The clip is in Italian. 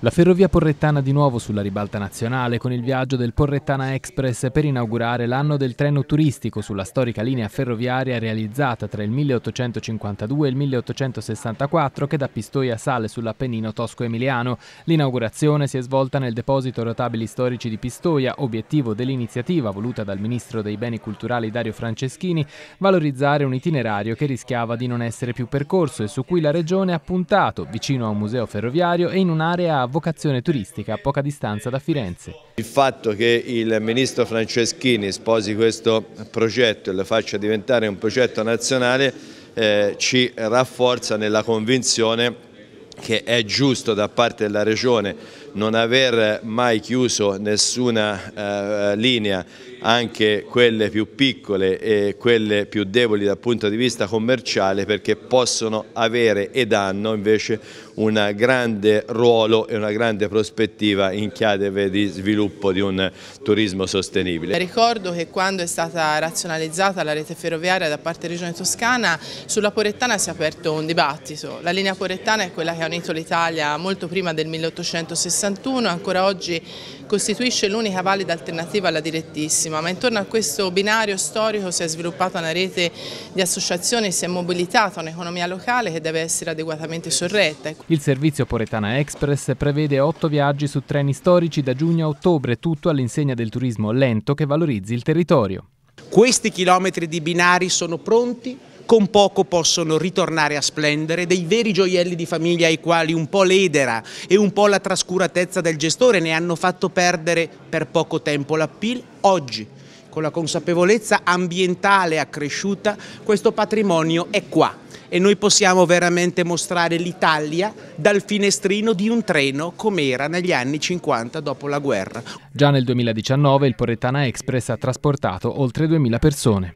La ferrovia porrettana di nuovo sulla ribalta nazionale con il viaggio del Porrettana Express per inaugurare l'anno del treno turistico sulla storica linea ferroviaria realizzata tra il 1852 e il 1864 che da Pistoia sale sull'Appennino tosco-emiliano. L'inaugurazione si è svolta nel deposito rotabili storici di Pistoia, obiettivo dell'iniziativa voluta dal ministro dei beni culturali Dario Franceschini, valorizzare un itinerario che rischiava di non essere più percorso e su cui la regione ha puntato, vicino a un museo ferroviario e in un'area a vocazione turistica a poca distanza da Firenze. Il fatto che il ministro Franceschini sposi questo progetto e lo faccia diventare un progetto nazionale eh, ci rafforza nella convinzione che è giusto da parte della Regione non aver mai chiuso nessuna eh, linea, anche quelle più piccole e quelle più deboli dal punto di vista commerciale perché possono avere ed hanno invece un grande ruolo e una grande prospettiva in chiave di sviluppo di un turismo sostenibile. Ricordo che quando è stata razionalizzata la rete ferroviaria da parte della Regione Toscana sulla Porettana si è aperto un dibattito. La linea Porettana è quella che ha unito l'Italia molto prima del 1860 61 ancora oggi costituisce l'unica valida alternativa alla direttissima, ma intorno a questo binario storico si è sviluppata una rete di associazioni, si è mobilitata un'economia locale che deve essere adeguatamente sorretta. Il servizio Poretana Express prevede otto viaggi su treni storici da giugno a ottobre, tutto all'insegna del turismo lento che valorizzi il territorio. Questi chilometri di binari sono pronti con poco possono ritornare a splendere, dei veri gioielli di famiglia ai quali un po' l'edera e un po' la trascuratezza del gestore ne hanno fatto perdere per poco tempo l'appeal, oggi con la consapevolezza ambientale accresciuta questo patrimonio è qua e noi possiamo veramente mostrare l'Italia dal finestrino di un treno come era negli anni 50 dopo la guerra. Già nel 2019 il Porretana Express ha trasportato oltre 2000 persone.